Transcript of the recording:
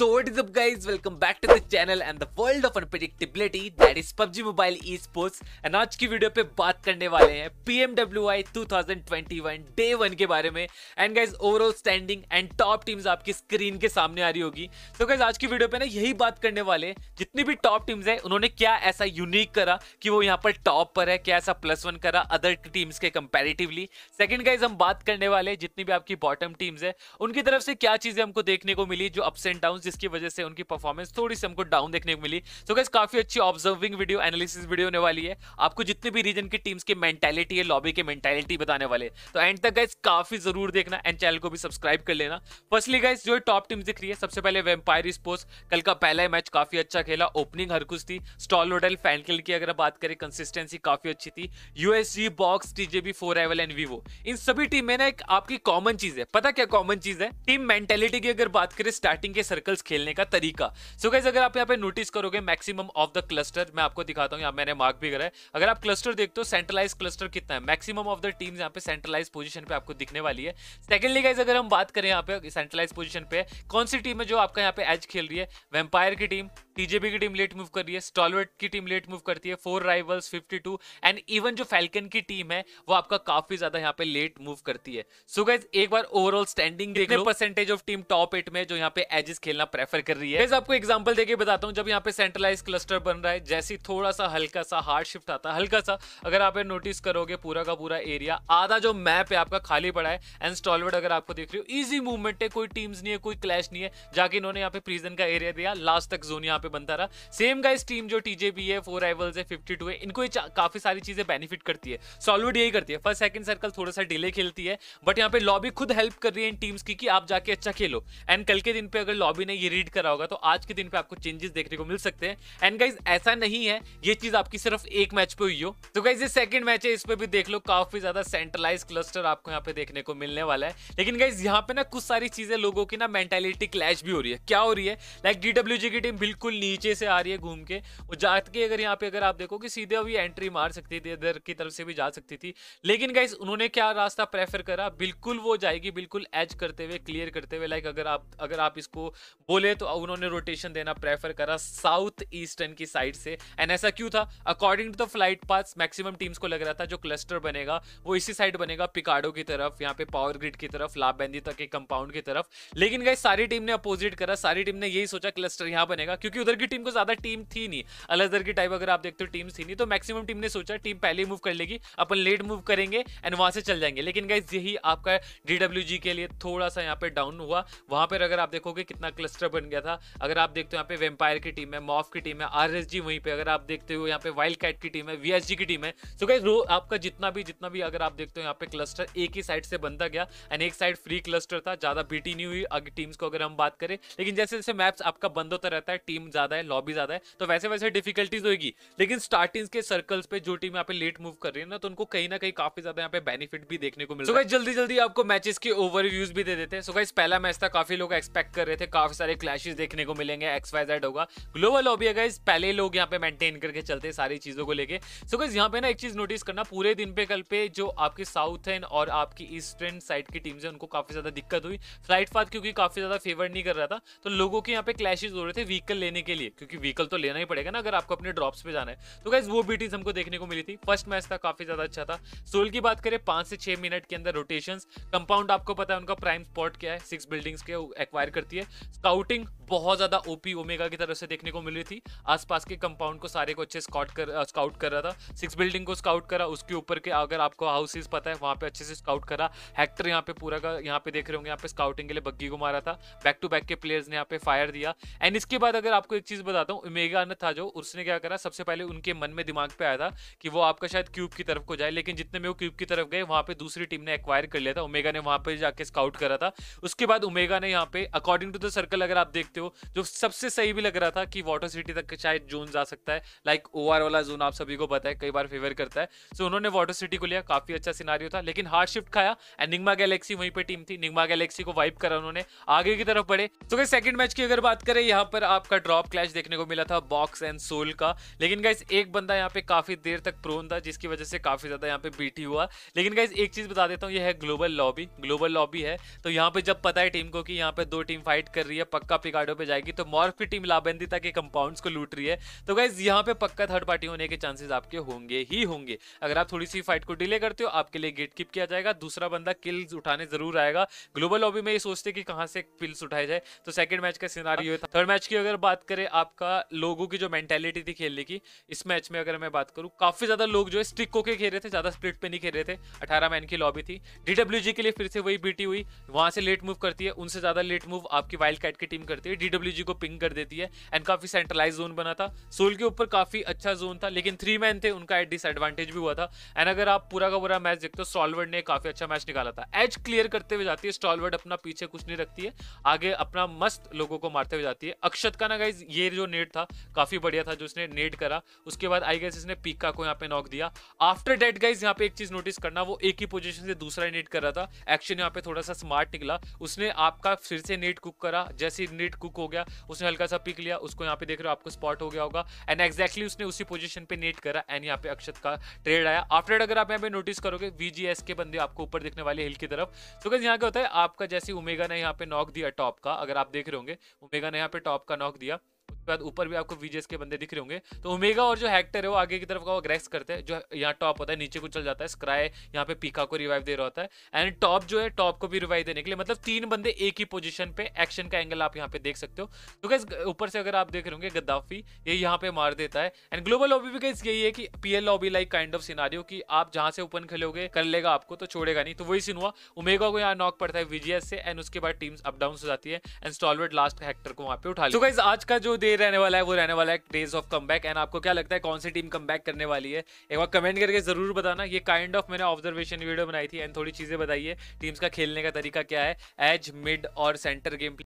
So what is up guys welcome back to the channel and the world of unpredictability that is PUBG Mobile esports and आज की video पे बात करने वाले हैं PMWI 2021 day 1 के बारे में and guys overall standing and top teams आपकी स्क्रीन के सामने आ रही होगी तो so गाइज आज की वीडियो पे ना यही बात करने वाले जितनी भी टॉप टीम्स हैं उन्होंने क्या ऐसा यूनिक करा कि वो यहाँ पर टॉप पर है क्या ऐसा प्लस वन करा अदर टीम्स के कंपेरेटिवली सेकेंड गाइज हम बात करने वाले जितनी भी आपकी बॉटम टीम्स है उनकी तरफ से क्या चीजें हमको देखने को मिली जो अप्स एंड डाउन जिसकी वजह से उनकी परफॉर्मेंस थोड़ी सी हमको डाउन देखने को मिली सो so गैस काफी अच्छी ऑब्जर्विंग वीडियो एनालिसिस वीडियो होने वाली है आपको जितने भी रीजन की टीम्स की मेंटेलिटी है लॉबी की मेंटेलिटी बताने वाले तो एंड तक गैस काफी जरूर देखना एंड चैनल को भी सब्सक्राइब कर लेना फर्स्टली गैस जो टॉप टीम दिख रही है सबसे पहले वेम्पायर स्पोर्ट्स कल का पहला मैच काफी अच्छा खेला ओपनिंग हर कुछ थी स्टॉल होटल फैन खेल की अगर बात करें कंसिस्टेंसी काफी अच्छी थी USG box TJB four evil and Vivo इन सभी टीम में ना एक आपकी कॉमन चीज है पता क्या कॉमन चीज है टीम मेंटेलिटी की अगर बात करें स्टार्टिंग के सर्कल वर्सेस खेलने का तरीका सो so, गाइज अगर आप यहाँ पे नोटिस करोगे मैक्सिमम ऑफ द क्लस्टर मैं आपको दिखाता हूँ यहाँ मैंने मार्क भी करा है अगर आप क्लस्टर देखते हो सेंट्रलाइज क्लस्टर कितना है मैक्सिमम ऑफ द टीम यहाँ पे सेंट्रलाइज पोजिशन पे आपको दिखने वाली है सेकंडली गाइज अगर हम बात करें यहाँ पे सेंट्रलाइज पोजिशन पे कौन सी टीम है जो आपका यहाँ पे एज खेल रही है वेम्पायर की टीम टीजेपी की टीम लेट मूव कर रही है स्टॉलवर्ट की टीम लेट मूव करती है फोर राइवल्स 52 एंड इवन जो फैल्कन की टीम है वो आपका काफी ज्यादा यहाँ पे लेट मूव करती है सो so एक बार ओवरऑल स्टैंडिंग देख लो percentage of team top eight में जो यहाँ पे एजिस खेलना प्रेफर कर रही है आपको एग्जाम्पल देकर बताता हूँ जब यहाँ पे सेंट्रलाइज क्लस्टर बन रहा है जैसी थोड़ा सा हल्का सा हार्ड शिफ्ट आता है हल्का सा अगर आप नोटिस करोगे पूरा का पूरा एरिया आधा जो मैप है आपका खाली पड़ा है एंड स्टॉलवर्ड अगर आपको देख रहे हो इजी मूवमेंट है कोई टीम्स नहीं है कोई क्लैश नहीं है जाके इन्होंने यहाँ पे प्रीजन का एरिया दिया लास्ट तक जोन यहाँ पे बनता रहा सेम गाइस टीम जो टीजेबी है फोर राइवल्स है फिफ्टी टू है इनको काफी सारी चीजें बेनिफिट करती है सॉलवुड यही करती है फर्स्ट सेकंड सर्कल थोड़ा सा डिले खेलती है बट यहाँ पे लॉबी खुद हेल्प कर रही है इन टीम्स की कि आप जाके अच्छा खेलो एंड कल के दिन पे अगर लॉबी ने ये रीड करा होगा तो आज के दिन पे आपको चेंजेस देखने को मिल सकते हैं एंड गाइज ऐसा नहीं है ये चीज आपकी सिर्फ एक मैच पे हुई हो तो गाइज ये सेकंड मैच है इस पर भी देख लो काफी ज्यादा सेंट्रलाइज क्लस्टर आपको यहाँ पे देखने को मिलने वाला है लेकिन गाइज यहाँ पे ना कुछ सारी चीजें लोगों की ना मेंटेलिटी क्लैश भी हो रही है क्या हो रही है लाइक डीडब्ल्यूजी की टीम बिल्कुल बिल्कुल नीचे से आ रही है घूम के और जात के अगर यहाँ पे अगर आप देखो कि सीधे अभी एंट्री मार सकती थी इधर की तरफ से भी जा सकती थी लेकिन गाइज उन्होंने क्या रास्ता प्रेफर करा बिल्कुल वो जाएगी बिल्कुल एज करते हुए क्लियर करते हुए लाइक अगर आप अगर आप इसको बोले तो उन्होंने रोटेशन देना प्रेफर करा साउथ ईस्टर्न की साइड से एंड ऐसा क्यों था according to the flight path maximum teams को लग रहा था जो क्लस्टर बनेगा वो इसी साइड बनेगा पिकाडो की तरफ यहाँ पे पावर ग्रिड की तरफ लाभबंदी तक के कंपाउंड की तरफ लेकिन गाइज सारी टीम ने अपोजिट करा सारी टीम ने यही सोचा क्लस्टर यहाँ बनेगा क्योंकि उधर की टीम को ज्यादा टीम थी नहीं अलहदर की टाइप अगर आप देखते हो टीम थी नहीं तो मैक्सिमम टीम ने सोचा टीम पहले मूव कर लेगी अपन लेट मूव करेंगे एंड वहां से चल जाएंगे लेकिन गाइज यही आपका डी के लिए थोड़ा सा यहाँ पे डाउन हुआ वहां पर अगर आप देखोगे कितना क्लस्टर बन गया था अगर आप देखते हो यहाँ पे वेम्पायर की टीम है मॉफ की टीम है आर वहीं पर अगर आप देखते हो यहाँ पे वाइल्ड कैट की टीम है वी की टीम है सो गाइज रो आपका जितना भी जितना भी अगर आप देखते हो यहाँ पे क्लस्टर एक ही साइड से बनता गया एंड एक साइड फ्री क्लस्टर था ज्यादा बीटी नहीं हुई अगर टीम्स को अगर हम बात करें लेकिन जैसे जैसे मैप्स आपका बंद होता रहता है टीम ज्यादा है लॉबी ज्यादा है तो वैसे वैसे डिफिकल्टीज होगी लेकिन स्टार्टिंग के सर्कल्स पे जो टीम यहाँ पे लेट मूव कर रही है ना तो उनको कहीं ना कहीं काफी ज्यादा यहाँ पे बेनिफिट भी देखने को मिल रहा है जल्दी जल्दी आपको मैचेस के ओवरव्यूज भी दे देते हैं सो गाइस पहला मैच था काफी लोग एक्सपेक्ट कर रहे थे काफी सारे क्लैशेज देखने को मिलेंगे एक्स वाई जेड होगा ग्लोबल लॉबी है गाइस पहले लोग यहाँ पे मेंटेन करके चलते हैं सारी चीजों को लेकर सो गाइस यहाँ पे ना एक चीज नोटिस करना पूरे दिन पे कल पे जो आपकी साउथ एंड और आपकी ईस्टर्न साइड की टीम्स है उनको काफी ज्यादा दिक्कत हुई फ्लाइट फाथ क्योंकि काफी ज्यादा फेवर नहीं कर रहा था तो लोगों के यहाँ पे क्लैशेज हो रहे थे व्हीकल लेने जीतने के लिए क्योंकि व्हीकल तो लेना ही पड़ेगा ना अगर आपको अपने ड्रॉप्स पे जाना है तो गाइज वो बीटीज हमको देखने को मिली थी फर्स्ट मैच था काफी ज्यादा अच्छा था सोल की बात करें पांच से छह मिनट के अंदर रोटेशन कंपाउंड आपको पता है उनका प्राइम स्पॉट क्या है सिक्स बिल्डिंग्स के एक्वायर करती है स्काउटिंग बहुत ज्यादा ओपी ओमेगा की तरफ से देखने को मिल रही थी आसपास के कंपाउंड को सारे को अच्छे स्काउट कर स्काउट uh, कर रहा था सिक्स बिल्डिंग को स्काउट करा उसके ऊपर के अगर आपको हाउसेस पता है वहाँ पे अच्छे से स्काउट करा हैक्टर यहाँ पे पूरा का यहाँ पे देख रहे होंगे यहाँ पे स्काउटिंग के लिए बग्गी को मारा था बैक टू बैक के प्लेयर्स ने यहाँ पे फायर दिया एंड इसके बाद अगर आप आपको एक चीज बताता हूँ मेगा था जो उसने क्या करा सबसे पहले उनके मन में दिमाग पे आया था कि वो आपका शायद क्यूब की तरफ को जाए लेकिन जितने में वो क्यूब की तरफ गए वहां पे दूसरी टीम ने एक्वायर कर लिया था उमेगा ने वहां पे जाके स्काउट करा था उसके बाद उमेगा ने यहाँ पे अकॉर्डिंग टू द सर्कल अगर आप देखते हो जो सबसे सही भी लग रहा था कि वाटर सिटी तक शायद जोन जा सकता है लाइक ओ वाला जोन आप सभी को पता है कई बार फेवर करता है सो उन्होंने वाटर सिटी को लिया काफी अच्छा सिनारियो था लेकिन हार्ड शिफ्ट खाया एंड निगमा गैलेक्सी वहीं पर टीम थी निगमा गैलेक्सी को वाइप करा उन्होंने आगे की तरफ बढ़े तो सेकंड मैच की अगर बात करें यहाँ पर आपका ड्रॉ टॉप क्लैश देखने को मिला था बॉक्स एंड सोल का लेकिन गाइज एक बंदा यहाँ पे काफी देर तक प्रोन था जिसकी वजह से काफी ज्यादा यहाँ पे बीटी हुआ लेकिन गाइज एक चीज बता देता हूँ ये है ग्लोबल लॉबी ग्लोबल लॉबी है तो यहाँ पे जब पता है टीम को कि यहाँ पे दो टीम फाइट कर रही है पक्का पिकाडो पे जाएगी तो मॉर्फ की टीम लाबेंदिता के कंपाउंड को लूट रही है तो गाइज यहाँ पे पक्का थर्ड पार्टी होने के चांसेस आपके होंगे ही होंगे अगर आप थोड़ी सी फाइट को डिले करते हो आपके लिए गेट किया जाएगा दूसरा बंदा किल्स उठाने जरूर आएगा ग्लोबल लॉबी में ये सोचते कि कहां से किल्स उठाए जाए तो सेकंड मैच का सिनारियो है थर्ड मैच की अगर बात करें आपका लोगों की जो मैंटेलिटी थी खेलने की इस मैच में अगर मैं बात करूँ काफ़ी ज़्यादा लोग जो है स्टिक होकर खेल रहे थे ज़्यादा स्प्लिट पे नहीं खेल रहे थे अठारह मैन की लॉबी थी डी के लिए फिर से वही बीटी हुई वहां से लेट मूव करती है उनसे ज़्यादा लेट मूव आपकी वाइल्ड कैट की टीम करती है डी को पिंग कर देती है एंड काफ़ी सेंट्रलाइज जोन बना था सोल के ऊपर काफ़ी अच्छा जोन था लेकिन थ्री मैन थे उनका डिसएडवांटेज भी हुआ था एंड अगर आप पूरा का पूरा मैच देखते हो स्टॉलवर्ड ने काफ़ी अच्छा मैच निकाला था एज क्लियर करते हुए जाती है स्टॉलवर्ड अपना पीछे कुछ नहीं रखती है आगे अपना मस्त लोगों को मारते हुए जाती है अक्षत का ना गाइज ये जो नेट था काफ़ी बढ़िया था जो इसने नेट करा उसके बाद आई गेस इसने पीका को यहाँ पे नॉक दिया आफ्टर डेट गाइज यहाँ पे एक चीज़ नोटिस करना वो एक ही पोजिशन से दूसरा नेट कर रहा था एक्शन यहाँ पे थोड़ा सा स्मार्ट निकला उसने आपका फिर से नेट कुक करा जैसे नेट कुक हो गया उसने हल्का सा पिक लिया उसको यहाँ पे देख रहे हो आपको स्पॉट हो गया होगा एंड एक्जैक्टली उसने उसी पोजिशन पे नेट करा एंड यहाँ पे अक्षत का ट्रेड आया आफ्टर डेट अगर आप यहाँ पे नोटिस करोगे वीजीएस के बंदे आपको ऊपर दिखने वाले हिल की तरफ तो गज यहाँ क्या होता है आपका जैसे उमेगा ने यहाँ पे नॉक दिया टॉप का अगर आप देख रहे होंगे उमेगा ने यहाँ पे टॉप का नॉक दिया उसके बाद ऊपर भी आपको वीजेस के बंदे दिख रहे होंगे तो ओमेगा और जो हैक्टर है वो आगे की तरफ का वो ग्रेस करते हैं जो यहाँ टॉप होता है नीचे को चल जाता है स्क्राई यहाँ पे पीका को रिवाइव दे रहा होता है एंड टॉप जो है टॉप को भी रिवाइव देने के लिए मतलब तीन बंदे एक ही पोजिशन पे एक्शन का एंगल आप यहाँ पे देख सकते हो तो गैस ऊपर से अगर आप देख रहे होंगे गद्दाफी ये यहाँ पे मार देता है एंड ग्लोबल लॉबी भी गैस यही है कि PL lobby like kind of scenario की आप जहाँ से ओपन खेलोगे कर लेगा आपको तो छोड़ेगा नहीं तो वही सीन हुआ उमेगा को यहाँ नॉक पड़ता है वीजीएस से एंड उसके बाद टीम्स अप डाउन हो जाती है एंड स्टॉलवर्ड लास्ट हैक्टर को वहाँ पे उठा लो तो गैस आज का जो दे ये रहने वाला है वो रहने वाला है days of come back and आपको क्या लगता है कौन सी टीम कम बैक करने वाली है एक बार कमेंट करके ज़रूर बताना ये काइंड ऑफ मैंने ऑब्जर्वेशन वीडियो बनाई थी एंड थोड़ी चीज़ें बताइए टीम्स का खेलने का तरीका क्या है एज मिड और सेंटर गेम